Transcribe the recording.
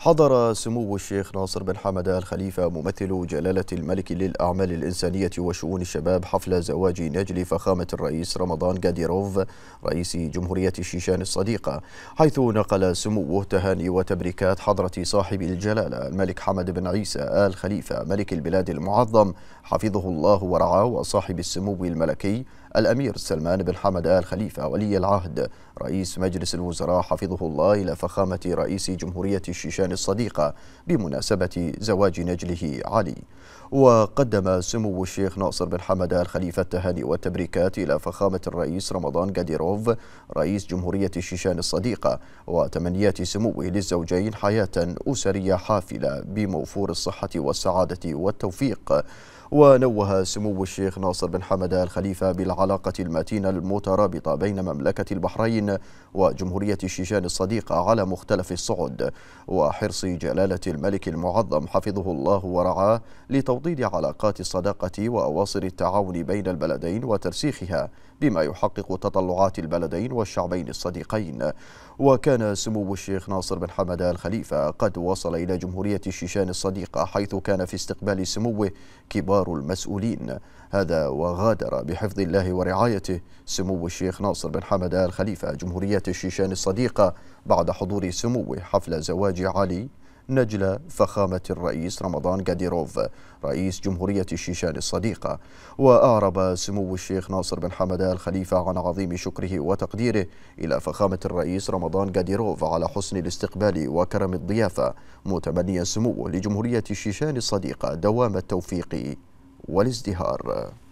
حضر سمو الشيخ ناصر بن حمد الخليفة ممثل جلالة الملك للأعمال الإنسانية وشؤون الشباب حفل زواج نجل فخامة الرئيس رمضان قاديروف رئيس جمهورية الشيشان الصديقة حيث نقل سموه تهاني وتبريكات حضرة صاحب الجلالة الملك حمد بن عيسى آل خليفة ملك البلاد المعظم حفظه الله ورعاه وصاحب السمو الملكي الأمير سلمان بن حمد آل خليفة ولي العهد رئيس مجلس الوزراء حفظه الله إلى فخامة رئيس جمهورية الشيشان البلدان الصديقة بمناسبة زواج نجله علي وقدم سمو الشيخ ناصر بن حمد الخليفة التهاني والتبريكات إلى فخامة الرئيس رمضان قاديروف رئيس جمهورية الشيشان الصديقة وتمنيات سموه للزوجين حياة أسرية حافلة بموفور الصحة والسعادة والتوفيق ونوه سمو الشيخ ناصر بن حمد الخليفة بالعلاقة المتينة المترابطة بين مملكة البحرين وجمهورية الشيشان الصديقة على مختلف الصعد وح حرص جلالة الملك المعظم حفظه الله ورعاه لتوطيد علاقات الصداقة وأواصر التعاون بين البلدين وترسيخها بما يحقق تطلعات البلدين والشعبين الصديقين وكان سمو الشيخ ناصر بن حمد الخليفة قد وصل إلى جمهورية الشيشان الصديقة حيث كان في استقبال سموه كبار المسؤولين هذا وغادر بحفظ الله ورعايته سمو الشيخ ناصر بن حمد الخليفة جمهورية الشيشان الصديقة بعد حضور سموه حفل زواج علي نجل فخامة الرئيس رمضان قاديروف رئيس جمهورية الشيشان الصديقة وأعرب سمو الشيخ ناصر بن حمد الخليفة عن عظيم شكره وتقديره إلى فخامة الرئيس رمضان قاديروف على حسن الاستقبال وكرم الضيافة متمنيا سموه لجمهورية الشيشان الصديقة دوام التوفيق والازدهار